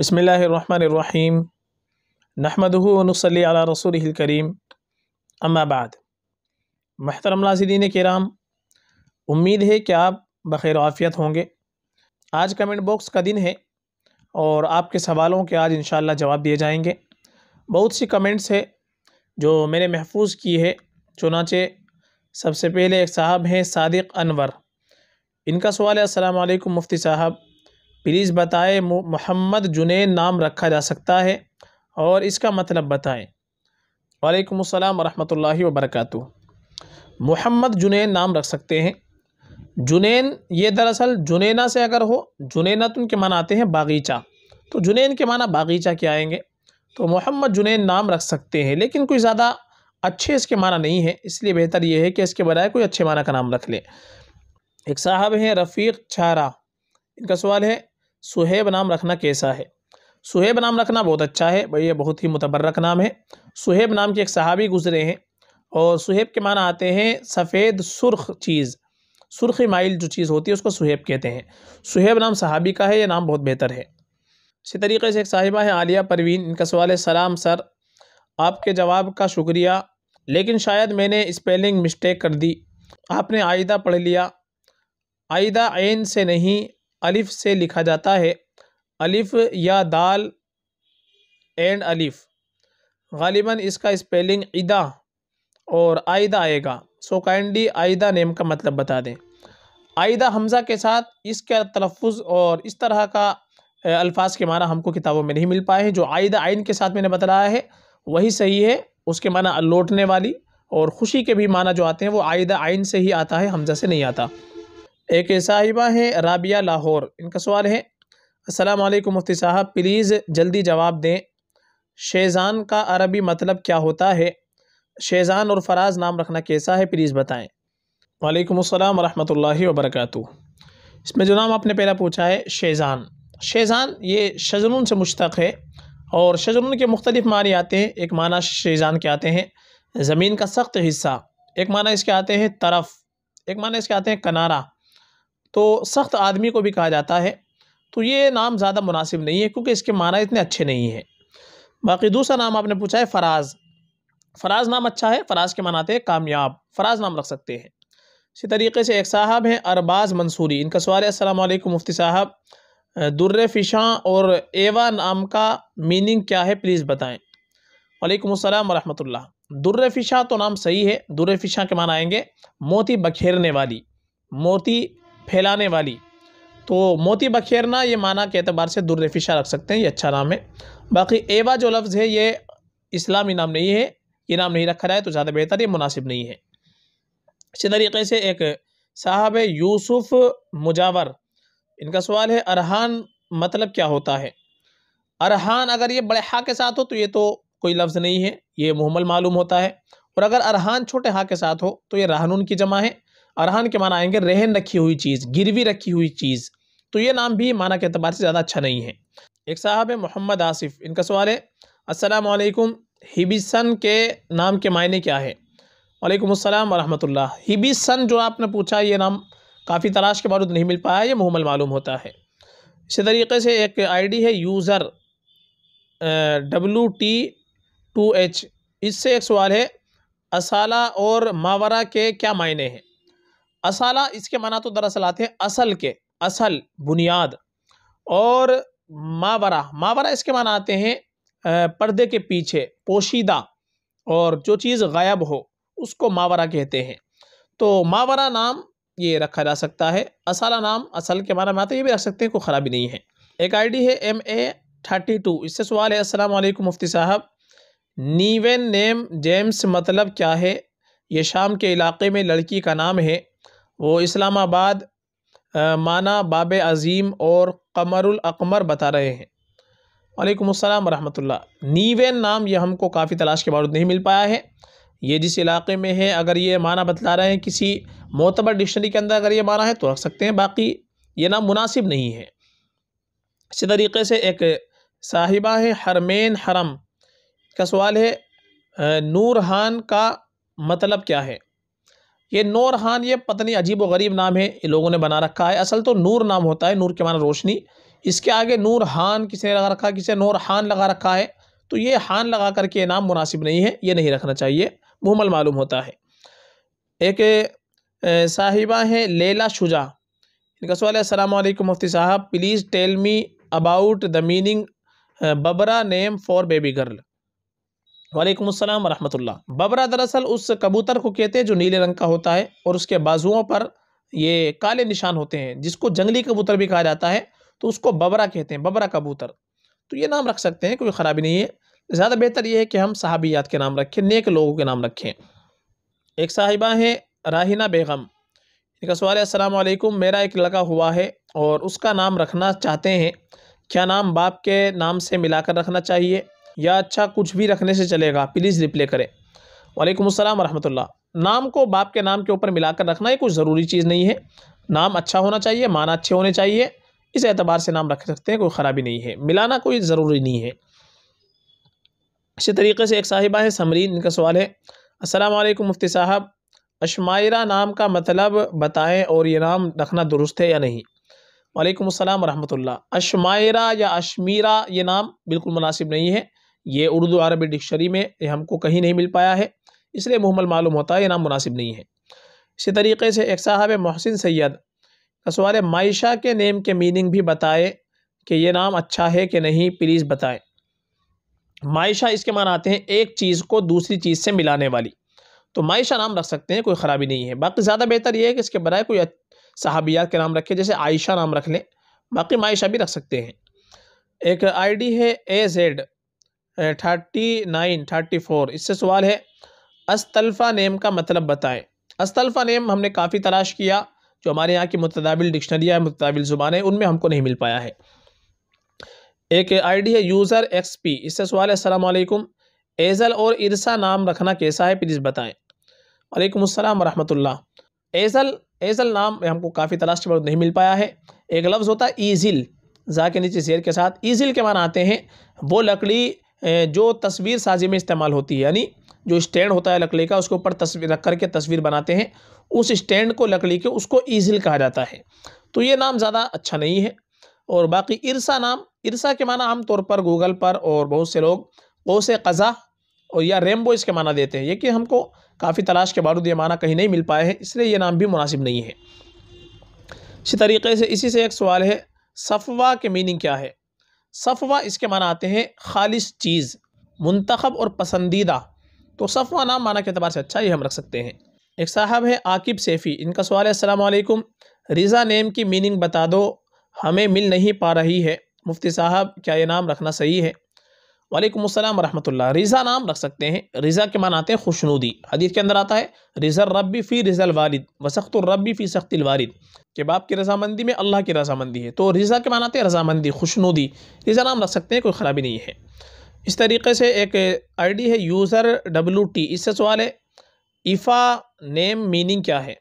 बसमीम नहमदनसली रसूल करीम अम्माबाद महतरम नाजरीन कराम उम्मीद है कि आप बखैर आफ़ियत होंगे आज कमेंट बॉक्स का दिन है और आपके सवालों के आज इन जवाब दिए जाएंगे बहुत सी कमेंट्स है जो मैंने महफूज की है चुनाचे सबसे पहले एक साहब हैं सादिक अनवर इनका सवाल है अस्सलाम मुफ्ती साहब प्लीज़ बताएं मोहम्मद जुनैन नाम रखा जा सकता है और इसका मतलब बताएं वालेकुम अस्सलाम वरहमतुल्लाहि वबरकतु मोहम्मद जुनैन नाम रख सकते हैं जुनैन ये दरअसल जुनेना से अगर हो तो के माना आते हैं बागीचा तो जुनैन के माना बागीचा के आएंगे तो मोहम्मद जुनैन नाम रख सकते हैं लेकिन कोई ज़्यादा अच्छे इसके माना नहीं है इसलिए बेहतर ये है कि इसके बजाय कोई अच्छे माना का नाम रख ले एक साहब हैं रफ़ीक छारा इनका सवाल है सुहेब नाम रखना कैसा है सुहेब नाम रखना बहुत अच्छा है भाई ये बहुत ही मुतबरक नाम है सुहेब नाम के एक सहाबी गुजरे हैं और सुहेब के माना आते हैं सफ़ेद सुर्ख चीज़ सुर्ख माइल जो चीज़ होती है उसको सुहेब कहते हैं सुहेब नाम सहाबी का है यह नाम बहुत बेहतर है इसी तरीके से एक साहिबा है आलिया परवीन इनका सवाल है सलाम सर आपके जवाब का शुक्रिया लेकिन शायद मैंने स्पेलिंग मिस्टेक कर दी आपने आयदा पढ़ लिया आयदा आन से नहीं अलिफ़ से लिखा जाता है अलिफ़ या दाल एंड अलिफ़ गालिबा इसका स्पेलिंग इदा और आयदा आएगा सो काइंडली आयदा नेम का मतलब बता दें आयदा हमज़ा के साथ इसका तलफ़ और इस तरह का अल्फाज के माना हमको किताबों में नहीं मिल पाए हैं जो आयदा आइन के साथ मैंने बताया है वही सही है उसके माना लौटने वाली और ख़ुशी के भी माना जो आते हैं वो आयदा आइन से ही आता है हमजा से नहीं आता एक साहिबा हैं राबिया लाहौर इनका सवाल है अस्सलाम वालेकुम मुफ्ती साहब प्लीज़ जल्दी जवाब दें शेज़ान का अरबी मतलब क्या होता है शेज़ान और फराज नाम रखना कैसा है प्लीज़ बताएँ वालेकुम अस्सलाम वरहमतुल्लाहि वबरकू इसमें जो नाम आपने पहला पूछा है शेज़ान शेज़ान ये शजरून से मुश्तक है और शजरून के मुख्तलिफ़ मानी आते हैं एक माना शेज़ान के आते हैं ज़मीन का सख्त हिस्सा एक माना इसके आते हैं तरफ एक माना इसके आते हैं कनारा तो सख्त आदमी को भी कहा जाता है तो ये नाम ज़्यादा मुनासिब नहीं है क्योंकि इसके माना इतने अच्छे नहीं हैं बाकी दूसरा नाम आपने पूछा है फराज फराज नाम अच्छा है फराज के मानाते हैं कामयाब फराज नाम रख सकते हैं इसी तरीके से एक साहब हैं अरबाज मंसूरी इनका सवाल है मुफ्ती साहब दुर्र फिशा और एवा नाम का मीनिंग क्या है प्लीज़ बताएँ वालेकुम वरहमतुल्लाह दुर्र फ़िशा तो नाम सही है दुर्र फ़िशा के माना आएंगे मोती बखेरने वाली मोती फैलाने वाली तो मोती बखेरना ये माना के अतबार से दुर्रफिशा रख सकते हैं ये अच्छा नाम है बाकी एवा जो लफ्ज़ है ये इस्लामी नाम नहीं है ये नाम नहीं रखा जाए तो ज़्यादा बेहतर ये मुनासिब नहीं है इसी तरीके से एक साहब यूसुफ मुजावर इनका सवाल है अरहान मतलब क्या होता है अरहान अगर ये बड़े हा के साथ हो तो ये तो कोई लफ्ज़ नहीं है ये मुहमल मालूम होता है और अगर अरहान छोटे हा के साथ हो तो ये रहनून की जमा है अरहन के माना आएंगे रहन रखी हुई चीज़ गिरवी रखी हुई चीज़ तो ये नाम भी माना के अतबार से ज़्यादा अच्छा नहीं है एक साहब है मोहम्मद आसिफ इनका सवाल है असलम हिबिसन के नाम के मायने क्या है वालेकुम अस्सलाम वरहमतुल्लाह हिबिसन जो आपने पूछा ये नाम काफ़ी तलाश के बावजूद नहीं मिल पाया ये मुहमल मालूम होता है इसी तरीके से एक आईडी है user W T two H इससे एक सवाल है असाला और मावरा के क्या मायने हैं असाला इसके माना तो दरअसल आते हैं असल के असल बुनियाद और मावरा मावरा इसके माना आते हैं पर्दे के पीछे पोशीदा और जो चीज़ गायब हो उसको मावरा कहते हैं तो मावरा नाम ये रखा जा सकता है असाला नाम असल के माना में आता है ये भी रख सकते हैं कोई ख़राबी नहीं है एक आईडी है एम ए थर्टी टू इससे सवाल है असलकुम मुफ्ती साहब नीवेन नेम जेम्स मतलब क्या है ये शाम के इलाके में लड़की का नाम है वो इस्लामाबाद माना बाब अज़ीम और कमरुल अकमर बता रहे हैं वालेकुम अस्सलाम नीवेन नाम ये हमको काफ़ी तलाश के बावजूद नहीं मिल पाया है ये जिस इलाके में है अगर ये माना बतला रहे हैं किसी मोतबर डिक्शनरी के अंदर अगर ये माना है तो रख सकते हैं बाकी ये नाम मुनासिब नहीं है इसी तरीके से एक साहिबा है हरमेन हरम का सवाल है नूरहान का मतलब क्या है ये नूर खान ये पत्नी अजीब व गरीब नाम है ये लोगों ने बना रखा है असल तो नूर नाम होता है नूर के माना रोशनी इसके आगे नूर हान किसी ने लगा रखा है किसी नूर हान लगा रखा है तो ये हान लगा करके ये नाम मुनासिब नहीं है ये नहीं रखना चाहिए मुहमल मालूम होता है एक साहिबा हैं लेला शुजा इनका सवाल है Aslam Mufti Sahab please tell me about the meaning Babra name for baby girl वालेकुम अस्सलाम वरहमतुल्लाह बबरा दरअसल उस कबूतर को कहते हैं जो नीले रंग का होता है और उसके बाजुओं पर ये काले निशान होते हैं जिसको जंगली कबूतर भी कहा जाता है तो उसको बबरा कहते हैं बबरा कबूतर तो ये नाम रख सकते हैं कोई ख़राबी नहीं है ज़्यादा बेहतर ये है कि हम साहबियात के नाम रखें नेक लोगों के नाम रखें एक साहिबा हैं राहिना बेगम इनका सवाल है असलकुम मेरा एक लड़का हुआ है और उसका नाम रखना चाहते हैं क्या नाम बाप के नाम से मिलाकर रखना चाहिए या अच्छा कुछ भी रखने से चलेगा प्लीज़ रिप्ले करें वालेकुम अस्सलाम वरहमतुल्लाह नाम को बाप के नाम के ऊपर मिलाकर रखना ये कोई ज़रूरी चीज़ नहीं है नाम अच्छा होना चाहिए माना अच्छे होने चाहिए इस एतबार से नाम रख सकते हैं कोई ख़राबी नहीं है मिलाना कोई ज़रूरी नहीं है इसी तरीके से एक साहिबा है समरीन इनका सवाल है असलम मुफ्ती साहब अशमायरा नाम का मतलब बताएं और ये नाम रखना दुरुस्त है या नहीं वालेकुम अस्सलाम वरहमतुल्लाह अशमायरा या अशमीरा ये नाम बिल्कुल मुनासिब नहीं है ये उर्दू अरबी डिक्शनरी में हमको कहीं नहीं मिल पाया है इसलिए मुहमल मालूम होता है ये नाम मुनासिब नहीं है इसी तरीके से एक साहब मोहसिन सैद का सवाल के नेम के मीनिंग भी बताए कि ये नाम अच्छा है कि नहीं प्लीज़ बताएं मायशा इसके मान आते हैं एक चीज़ को दूसरी चीज़ से मिलाने वाली तो मायशा नाम रख सकते हैं कोई ख़राबी नहीं है बाकी ज़्यादा बेहतर ये है कि इसके बराए कोई सहाबियात के नाम रखें जैसे आयशा नाम रख लें बाकी मायशा भी रख सकते हैं एक आईडी है A Z thirty nine thirty four इससे सवाल है अस्तल्फ़ा नेम का मतलब बताएं अस्तल्फ़ा नेम हमने काफ़ी तलाश किया जो हमारे यहाँ की मुतदाबिल डिक्शनरियाँ मुतदाबिल ज़ुबान है उनमें हमको नहीं मिल पाया है एक आईडी है यूज़र एक्स पी इससे सवाल है असलकुम एज़ल और इरसा नाम रखना कैसा है प्लीज़ बताएँ वालेकुम अस्सलाम वरहमतुल्लाह एज़ल एज़ल नाम हमको काफ़ी तलाश के बाद नहीं मिल पाया है एक लफ्ज़ होता है ईजिल ज़ा के नीचे शेर के साथ ईजिल के मान आते हैं वो लकड़ी जो तस्वीर साजी में इस्तेमाल होती है यानी जो स्टैंड होता है लकड़ी का उसके ऊपर तस्वीर रख करके तस्वीर बनाते हैं उस स्टैंड को लकड़ी के उसको ईजिल कहा जाता है तो ये नाम ज़्यादा अच्छा नहीं है और बाकी इरसा नाम इरसा के माना आमतौर पर गूगल पर और बहुत से लोग गौस कज़ा और या रेमबो इसके माना देते हैं ये कि हमको काफ़ी तलाश के बावजूद ये माना कहीं नहीं मिल पाए हैं इसलिए ये नाम भी मुनासिब नहीं है इसी तरीके से इसी से एक सवाल है सफ़वा के मीनिंग क्या है सफ़वा इसके माना आते हैं खालिश चीज़ मंतखब और पसंदीदा तो सफ़वा नाम माना के अतबार से अच्छा ये हम रख सकते हैं एक साहब है आकिब सैफ़ी इनका सवाल है असलकुम रिज़ा नेम की मीनिंग बता दो हमें मिल नहीं पा रही है मुफ्ती साहब क्या ये नाम रखना सही है वालेकुम रहमतुल्ला रिज़ा नाम रख सकते हैं रिज़ा के मान आते हैं खुशनूदी हदीस के अंदर आता है रिज़ा रब्बी फ़ी रिज़ल वालिद वसख्त रब्बी फ़ी सख्तिल वालिद के बाप की रजामंदी में अल्लाह की रजामंदी है तो रिज़ा के मान आते हैं रजामंदी खुशनूदी रिज़ा नाम रख सकते हैं कोई ख़राबी नहीं है इस तरीके से एक डी है यूज़र डब्ल्यू टी इससे सवाल है ईफ़ा नेम मीनिंग क्या है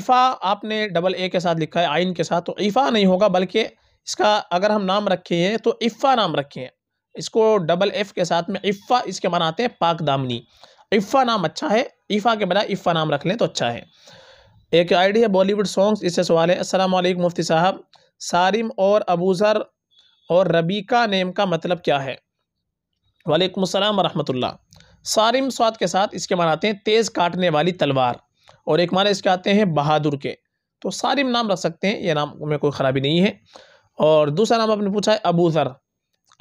ईफ़ा आपने डबल ए के साथ लिखा है आइन के साथ तो ईफ़ा नहीं होगा बल्कि इसका अगर हम नाम रखे हैं तो इफ़ा नाम रखे हैं इसको डबल एफ़ के साथ में इफ़ा इसके मनाते आते हैं पाक दामनी इफ़ा नाम अच्छा है इफ़ा के बजाय इफ़ा नाम रख लें तो अच्छा है एक आईडी है बॉलीवुड सॉन्ग्स इससे सवाल है अस्सलाम वालेकुम मुफ्ती साहब सारिम और अबूज़र और रबीका नेम का मतलब क्या है वालेकुम अस्सलाम वरहमतुल्लाह सारिम स्वाद के साथ इसके मनाते आते हैं तेज़ काटने वाली तलवार और एक माना इसके आते हैं बहादुर के तो सारिम नाम रख सकते हैं यह नाम में कोई ख़राबी नहीं है और दूसरा नाम आपने पूछा है अबूज़र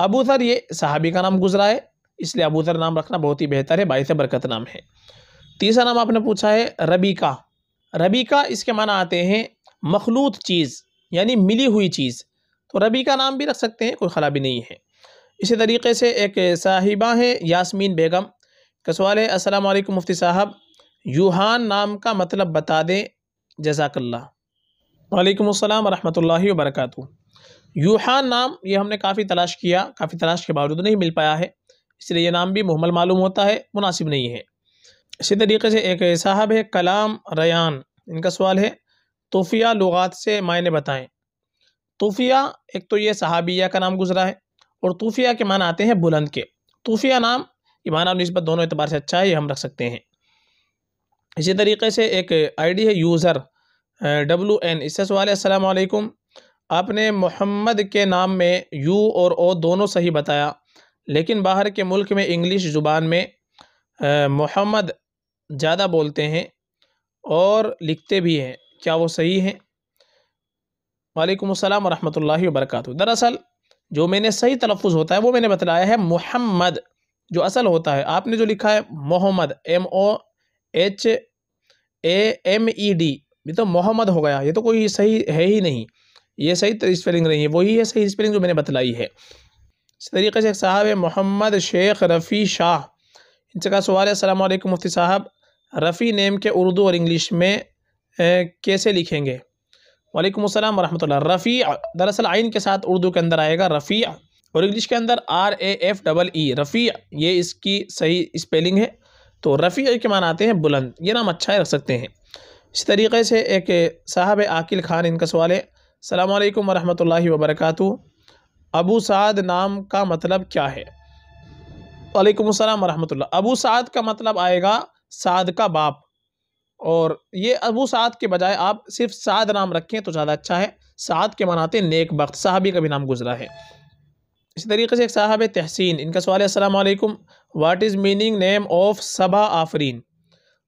अबूतर ये सहाबी का नाम गुजरा है इसलिए अबूतर नाम रखना बहुत ही बेहतर है बाईस बरकत नाम है तीसरा नाम आपने पूछा है रबी का रबी का इसके माना आते हैं मखलूत चीज़ यानी मिली हुई चीज़ तो रबी का नाम भी रख सकते हैं कोई खराबी नहीं है इसी तरीके से एक साहिबा है यासमीन बेगम का सवाल है अस्सलाम वालेकुम मुफ्ती साहब यूहान नाम का मतलब बता दें जजाकल्ला वालेकुम अस्सलाम रहमतुल्लाहि वबरकatuh यूहान नाम ये हमने काफ़ी तलाश किया काफ़ी तलाश के बावजूद नहीं मिल पाया है इसलिए यह नाम भी मुहमल मालूम होता है मुनासिब नहीं है इसी तरीके से एक साहब है कलाम रयान इनका सवाल है तोफ़िया लुगात से मायने बताएं तोफ़िया एक तो ये सहाबिया का नाम गुजरा है और तूफ़िया के माना आते हैं बुलंद के तूफ़िया नाम ये माना नस्बत दोनों एतबार से अच्छा है ये हम रख सकते हैं इसी तरीके से एक आईडी है यूज़र डब्ल्यू एन इससे सवाल है असलकुम आपने मोहम्मद के नाम में यू और ओ दोनों सही बताया लेकिन बाहर के मुल्क में इंग्लिश ज़ुबान में मोहम्मद ज़्यादा बोलते हैं और लिखते भी हैं क्या वो सही हैं वालेकुम अस्सलाम वरहमतुल्लाहि दरअसल जो मैंने सही तलफ़ होता है वो मैंने बतलाया है मोहम्मद जो असल होता है आपने जो लिखा है Mohammed M O H A M E D ये तो मोहम्मद हो गया ये तो कोई सही है ही नहीं ये सही स्पेलिंग तो नहीं है वही है सही स्पेलिंग जो मैंने बतलाई है इस तरीके से एक साहब है मोहम्मद शेख रफ़ी शाह इनसे कहा सवाल है असलम मुफ्ती साहब रफ़ी नेम के उर्दू और इंग्लिश में ए, कैसे लिखेंगे वालेकुम अस्सलाम वरहमतुल्ला रफ़ी दरअसल आइन के साथ उर्दू के अंदर आएगा रफ़ी और इंग्लिश के अंदर R A F double E Rafi ये इसकी सही स्पेलिंग है तो रफ़ी के मान आते हैं बुलंद ये नाम अच्छा है रख सकते हैं इस तरीके से एक साहब आकिल खान इनका सवाल है अल्लाम वरहमल वबरक अबू साद नाम का मतलब क्या है वालेकुम वरहमल अबू साद का मतलब आएगा साद का बाप और ये अबू साद के बजाय आप सिर्फ साद नाम रखें तो ज़्यादा अच्छा है साद के मनाते नेक बख्त साहबी का भी नाम गुजरा है इसी तरीके से एक साहब तहसीन इनका सवाल है असलकम what is meaning name of Saba Afreen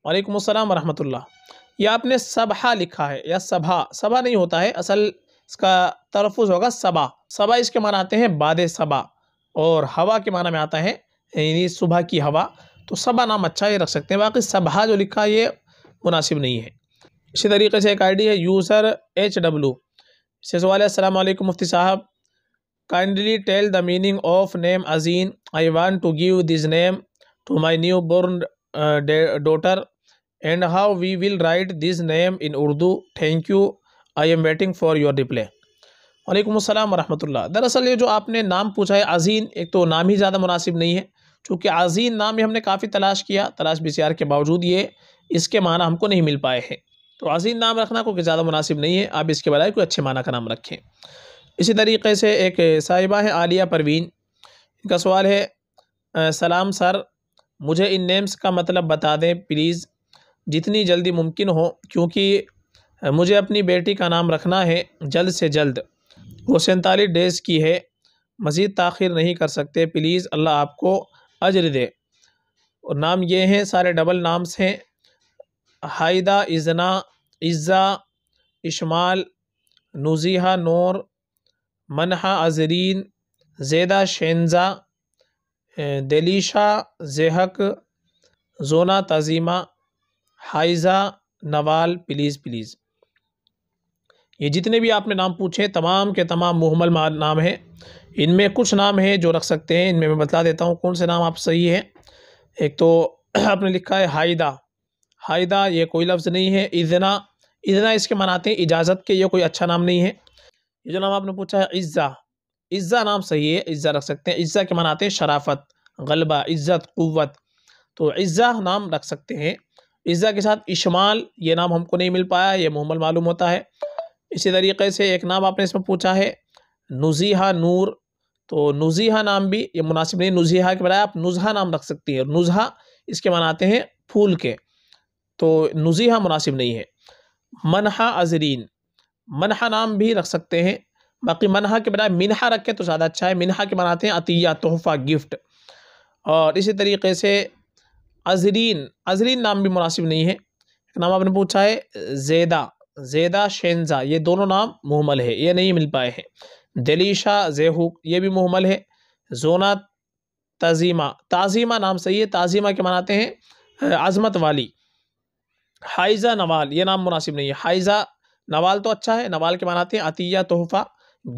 वालेकुम अल्लाम वरहमतुल्ला या आपने सबहा लिखा है या सभा सभा नहीं होता है असल इसका तरफुज होगा सबा सबा इसके माना आते हैं बाद सबा और हवा के माना में आता है यानी सुबह की हवा तो सबा नाम अच्छा ये रख सकते हैं बाकी सभा जो लिखा ये मुनासिब नहीं है इसी तरीके से एक आईडी है यूज़र एच डब्लू से सवाल Aslam Mufti Sahab kindly tell the meaning of name Azeen I want to give this name to my new born daughter and how we will write this name in Urdu thank you I am waiting for your reply वालेकुम अस्सलाम वरहमतुल्लाह दरअसल ये जो आपने नाम पूछा है अजीन एक तो नाम ही ज़्यादा मुनासिब नहीं है चूँकि अजीन नाम ही हमने काफ़ी तलाश किया तलाश बिचार के बावजूद ये इसके माना हमको नहीं मिल पाए हैं तो अजीन नाम रखना कोई ज़्यादा मुनासिब नहीं है आप इसके बजाय कोई अच्छे माना का नाम रखें इसी तरीके से एक साहिबा है आलिया परवीन इनका सवाल है सलाम सर मुझे इन नेम्स का मतलब बता दें प्लीज़ जितनी जल्दी मुमकिन हो क्योंकि मुझे अपनी बेटी का नाम रखना है जल्द से जल्द वो सैंतालीस डेज़ की है मज़ीद ताखिर नहीं कर सकते प्लीज़ अल्लाह आपको अजर दे और नाम ये हैं सारे डबल नाम्स हैं हायदा इजना इज़ा इशमाल नुजीहा नूर मनहा अजरीन जैदा शेंजा दिलीशा जहक जोना तज़ीमा हाइज़ा नवाल प्लीज़ प्लीज़ ये जितने भी आपने नाम पूछे तमाम के तमाम मुहमल नाम हैं इनमें कुछ नाम हैं जो रख सकते हैं इनमें मैं बता देता हूँ कौन से नाम आप सही है एक तो आपने लिखा है हाइदा हाइदा ये कोई लफ्ज़ नहीं है इजना इजना इसके मनाते हैं इजाज़त के ये कोई अच्छा नाम नहीं है ये जो नाम आपने पूछा है इज़्ज़ा इज़्ज़ा नाम सही है इज़्ज़ा रख सकते हैं इज़्ज़ा के मनाते हैं शराफत गलबा इज़्ज़त कुत तो इज़्ज़ा नाम रख सकते हैं इज़ा के साथ इशमाल ये नाम हमको नहीं मिल पाया ये मुहमल मालूम होता है इसी तरीके से एक नाम आपने इसमें पूछा है नुजीहा नूर तो नुजीहा नाम भी ये मुनासिब नहीं नुजीहा के बजाय आप नुजहा नाम रख सकती हैं नुजहा इसके मनाते हैं फूल के तो नुजीहा मुनासिब नहीं है मनहा अजरीन मनहा नाम भी रख सकते हैं बाकी मनहा के बजाय मिनहा रखें तो ज़्यादा अच्छा है मिनहा के मनाते हैं अतिया तोहफ़ा गिफ्ट और इसी तरीके से अजरीन अजरीन नाम भी मुनासिब नहीं है एक नाम आपने पूछा है जैदा जैदा शेंजा ये दोनों नाम मुहमल है ये नहीं मिल पाए हैं दलीशा जेहू ये भी मुहमल है जोना तजीमा ताजीमा नाम सही है ताजीमा के मनाते हैं आज़मत वाली हाइज़ा नवाल ये नाम मुनासिब नहीं है हाइज़ा नवाल तो अच्छा है नवाल के मनाते हैं अतिया तोहफ़ा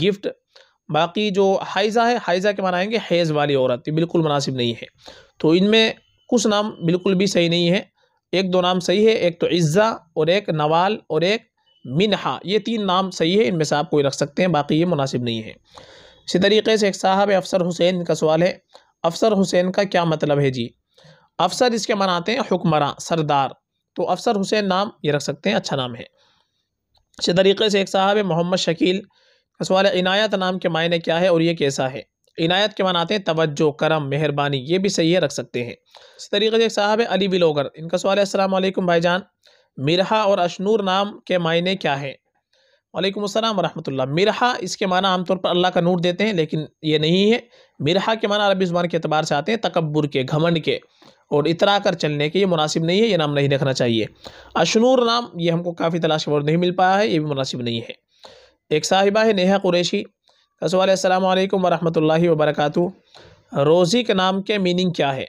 गिफ्ट बाकी जो हाइज़ा है हाइज़ा के मनाएंगे हैज़ वाली औरत ये बिल्कुल मुनासिब नहीं है तो इनमें कुछ नाम बिल्कुल भी सही नहीं है एक दो नाम सही है एक तो इज़्ज़ा और एक नवाल और एक मिनहा ये तीन नाम सही है इनमें से आप कोई रख सकते हैं बाकी ये मुनासिब नहीं है इसी तरीके से एक साहब अफसर हुसैन का सवाल है अफसर हुसैन का क्या मतलब है जी अफसर इसके मनाते हैं हुक्मरा सरदार तो अफसर हुसैन नाम ये रख सकते हैं अच्छा नाम है इसी तरीके से एक साहब मोहम्मद शकील का सवाल है इनायत नाम के मायने क्या है और ये कैसा है इनायत के आते हैं तवज्जो करम मेहरबानी ये भी सही है रख सकते हैं इस तरीके से एक साहब है अली विलोगर इनका सवाल है असलम जान मिरहा और अशनूर नाम के मायने क्या हैं वालेकुम अस्सलाम वरहमतुल्लाह मिरहा इसके माना आमतौर पर अल्लाह का नूर देते हैं लेकिन ये नहीं है मिरहा के माना अरबी ज़ुबान के अतबार से आते हैं तकबर के घमंड के और इतरा कर चलने के ये मुनासिब नहीं है ये नाम नहीं रखना चाहिए अशनूर नाम ये हमको काफ़ी तलाश और नहीं मिल पाया है ये भी मुनासिब नहीं है एक साहिबा है नेहा कुरैशी रसूल अल्लाम वर्क वबरक रोज़ी के नाम के मीनिंग क्या है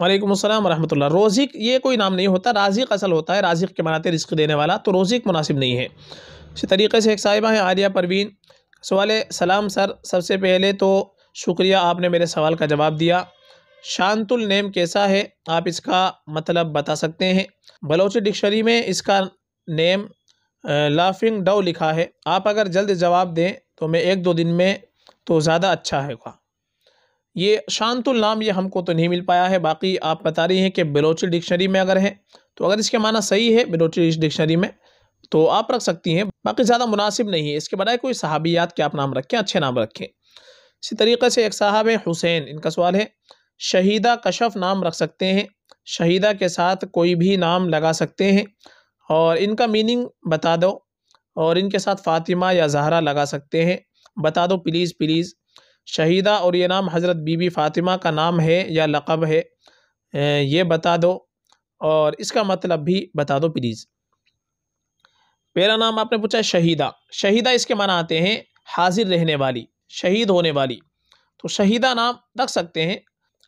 वालेकुम अस्सलाम रहमतुल्लाह रोज़िक ये कोई नाम नहीं होता राजिक असल होता है राजिक के मनाते रिस्क देने वाला तो रोज़िक मुनासिब नहीं है इसी तरीके से एक साहिबा हैं आर्या परवीन सवाल सलाम सर सबसे पहले तो शुक्रिया आपने मेरे सवाल का जवाब दिया शांतुल नेम कैसा है आप इसका मतलब बता सकते हैं बलोची डिक्शनरी में इसका नेम लाफिंग डव लिखा है आप अगर जल्द जवाब दें तो मैं एक दो दिन में तो ज़्यादा अच्छा होगा ये शांतुल नाम ये हमको तो नहीं मिल पाया है बाकी आप बता रही हैं कि बलोची डिक्शनरी में अगर है तो अगर इसके माना सही है बलोची डिक्शनरी में तो आप रख सकती हैं बाकी ज़्यादा मुनासिब नहीं है इसके बनाए कोई सहाबियात के आप नाम रखें अच्छे नाम रखें इसी तरीके से एक साहब है हुसैन इनका सवाल है शहीदा कशफ नाम रख सकते हैं शहीदा के साथ कोई भी नाम लगा सकते हैं और इनका मीनिंग बता दो और इनके साथ फ़ातिमा या जहरा लगा सकते हैं बता दो प्लीज़ प्लीज़ शहीदा और ये नाम हज़रत बीबी फ़ातिमा का नाम है या लक़ब है ये बता दो और इसका मतलब भी बता दो प्लीज़ पहला नाम आपने पूछा है शहीदा शहीदा इसके माना आते हैं हाजिर रहने वाली शहीद होने वाली तो शहीदा नाम रख सकते हैं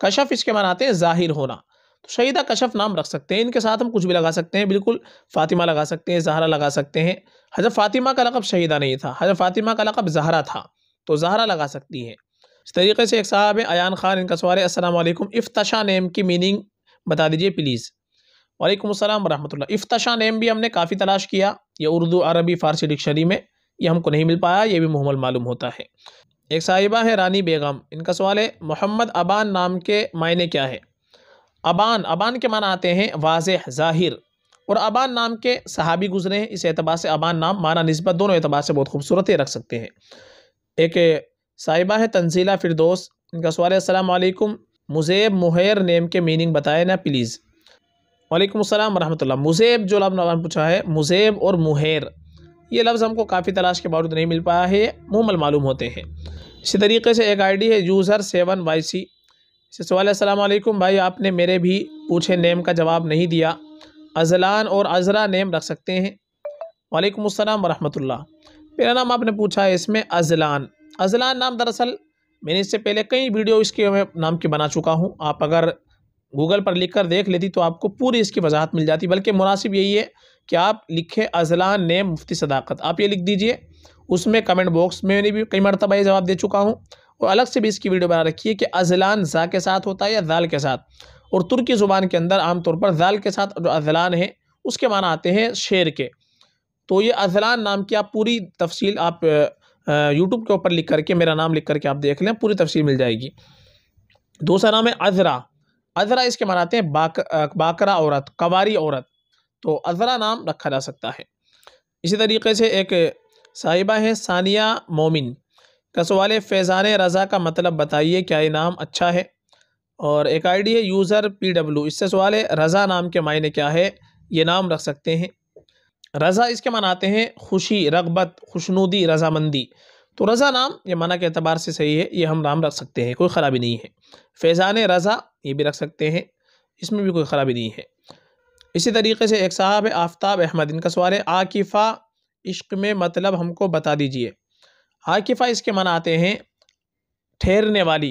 कशफ इसके माना आते हैं ज़ाहिर होना तो शहीदा कशफ नाम रख सकते हैं इनके साथ हम कुछ भी लगा सकते हैं बिल्कुल फ़ातिमा लगा सकते हैं जहरा लगा सकते हैं हजरत फ़ातिमा का लकब शहीदा नहीं था हजरत फ़ातिमा का लकब जहरा था तो जहरा लगा सकती हैं इस तरीके से एक साहब है अयान खान इनका सवाल है असल इफ्तशा नेम की मीनिंग बता दीजिए प्लीज़ वालेकुम अस्सलाम वरहमतुल्लाह इफ्तशा नेम भी हमने काफ़ी तलाश किया ये उर्दू अरबी फ़ारसी डिक्शनरी में ये हमको नहीं मिल पाया ये भी मुहमल मालूम होता है एक साहिबा है रानी बेगम इनका सवाल है मोहम्मद अबान नाम के मायने क्या है अबान अबान के माना आते हैं वाज ज़ाहिर और अबान नाम के सहाबी गुजरे हैं इस एतबार से अबान नाम माना नस्बत दोनों एतबार से बहुत खूबसूरत रख सकते हैं एक साहिबा है तंजीला फिरदोस इनका सवाल असलकुम मुज़ेब मुहैर नेम के मीनिंग बताए ना प्लीज़ वालेकुम अस्सलाम रहमतुल्लाह मुज़ेब जो लफ्ज़ नवान पूछा है मुज़ेब और मुहैर ये लफ्ज़ हमको काफ़ी तलाश के बावजूद नहीं मिल पाया है मुमल मालूम होते हैं इसी तरीके से एक आईडी है यूज़र सेवन वाई सी तो सवाल असलम भाई आपने मेरे भी पूछे नेम का जवाब नहीं दिया अजलान और अजरा नेम रख सकते हैं वालेकुम अस्सलाम वरहमतुल्लाह मेरा नाम आपने पूछा है इसमें अजलान अजलान नाम दरअसल मैंने इससे पहले कई वीडियो इसके मैं नाम की बना चुका हूँ आप अगर गूगल पर लिख कर देख लेती तो आपको पूरी इसकी वजाहत मिल जाती बल्कि मुनासिब यही है कि आप लिखें अजलान नेम मुफ्ती सदाकत आप ये लिख दीजिए उसमें कमेंट बॉक्स में मैंने भी कई मरतबा ये जवाब दे चुका हूँ और अलग से भी इसकी वीडियो बना रखी है कि अजलान ज़ा के साथ होता है या दाल के साथ और तुर्की ज़ुबान के अंदर आम तौर पर दाल के साथ जो अजलान है उसके माना आते हैं शेर के तो ये अजलान नाम की आप पूरी तफसील आप यूट्यूब के ऊपर लिख करके मेरा नाम लिख करके आप देख लें पूरी तफसील मिल जाएगी दूसरा नाम है अजरा अजरा इसके माना आते हैं बाक, बाकरा औरत कवारी औरत तो अजरा नाम रखा जा सकता है इसी तरीके से एक साहिबा है सानिया मोमिन कसवाल फैज़ान रज़ा का मतलब बताइए क्या ये नाम अच्छा है और एक आईडी है यूज़र पी डब्ल्यू इससे सवाल है रज़ा नाम के मायने क्या है ये नाम रख सकते हैं रज़ा इसके मनाते हैं खुशी रगबत खुशनुदी रज़ामंदी तो रज़ा नाम ये माना के अतबार से सही है ये हम नाम रख सकते हैं कोई ख़राबी नहीं है फैज़ान रज़ा ये भी रख सकते हैं इसमें भी कोई ख़राबी नहीं है इसी तरीके से एक साहब है आफ्ताब अहमद इनका सवाल है आकिफ़ा इश्क में मतलब हमको बता दीजिए आकिफ़ा इसके मन आते हैं ठहरने वाली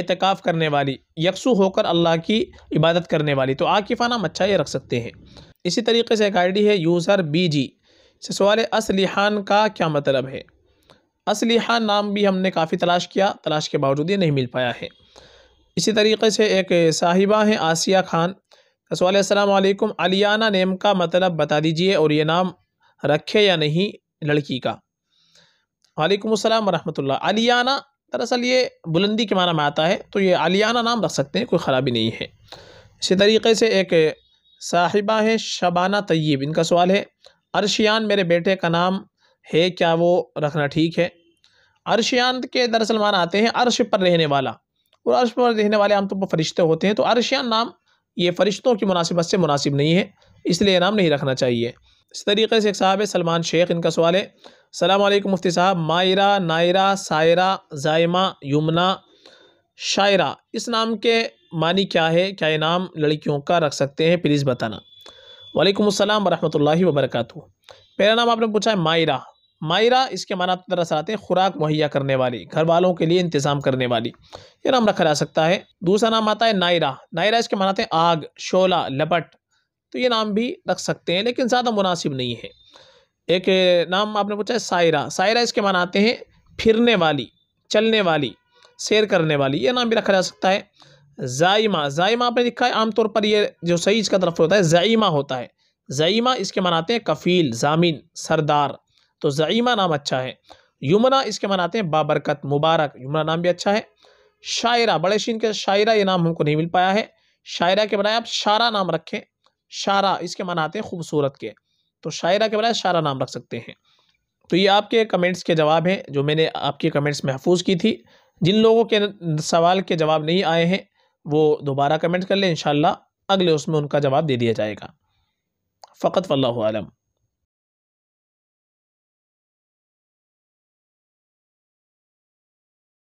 एतकाफ़ करने वाली यकसू होकर अल्लाह की इबादत करने वाली तो आकिफ़ा नाम अच्छा ये रख सकते हैं इसी तरीके से एक आई है यूज़र बी जी से सवाल असलिहान का क्या मतलब है असलिहान नाम भी हमने काफ़ी तलाश किया तलाश के बावजूद ये नहीं मिल पाया है इसी तरीके से एक साहिबा हैं आसिया खान सवाल असलकुम अलियाना नेम का मतलब बता दीजिए और ये नाम रखे या नहीं लड़की का वालेकुम अस्सलाम वरहमतुल्लाह आलियाना दरअसल ये बुलंदी के माना में आता है तो ये आलियाना नाम रख सकते हैं कोई ख़राबी नहीं है इसी तरीके से एक साहिबा है शबाना तय्यब इनका सवाल है अरशियान मेरे बेटे का नाम है क्या वो रखना ठीक है अरशियान के दरअसल माना आते हैं अरश पर रहने वाला और अरश पर रहने वाले आमतौर पर फरिश्ते होते हैं तो अरशियान नाम ये फरिश्तों की मुनासिबत से मुनासिब नहीं है इसलिए नाम नहीं रखना चाहिए इस तरीके से एक साहब है सलमान शेख इनका सवाल है सलामकुम मुफ्ती साहब मायरा नायरा सायरा जायमा यमुना शायरा इस नाम के मानी क्या है क्या ये नाम लड़कियों का रख सकते हैं प्लीज़ बताना वालेकुम अस्सलाम वरहमतुल्लाहि वबरकत पहला नाम आपने पूछा है मायरा मायरा इसके माना तो दरअसल आते हैं खुराक मुहैया करने वाली घर वालों के लिए इंतज़ाम करने वाली ये नाम रखा जा सकता है दूसरा नाम आता है नायरा नायरा इसके मानाते हैं आग शोला लपट तो ये नाम भी रख सकते हैं लेकिन ज़्यादा मुनासिब नहीं है एक नाम आपने पूछा है सायरा सायरा इसके मान आते हैं फिरने वाली चलने वाली सैर करने वाली ये नाम भी रखा जा सकता है जाइमा जाइमा आपने लिखा है आमतौर पर ये जो सही इसका तरफ होता है जाइमा होता है जयमा इसके मनाते हैं कफ़ील जामिन सरदार तो जयमा नाम अच्छा है यमुना इसके मनाते हैं बाबरकत मुबारक यमुना नाम भी अच्छा है शायरा बड़े शीन के शायरा ये नाम हमको नहीं मिल पाया है शायरा के बनाए आप शारा नाम रखें शारा इसके माना आते हैं खूबसूरत के तो शायरा के बजाय शारा नाम रख सकते हैं तो ये आपके कमेंट्स के जवाब हैं जो मैंने आपके कमेंट्स महफूज की थी जिन लोगों के सवाल के जवाब नहीं आए हैं वो दोबारा कमेंट कर लें इन अगले उसमें उनका जवाब दे दिया जाएगा फ़कत वल्लम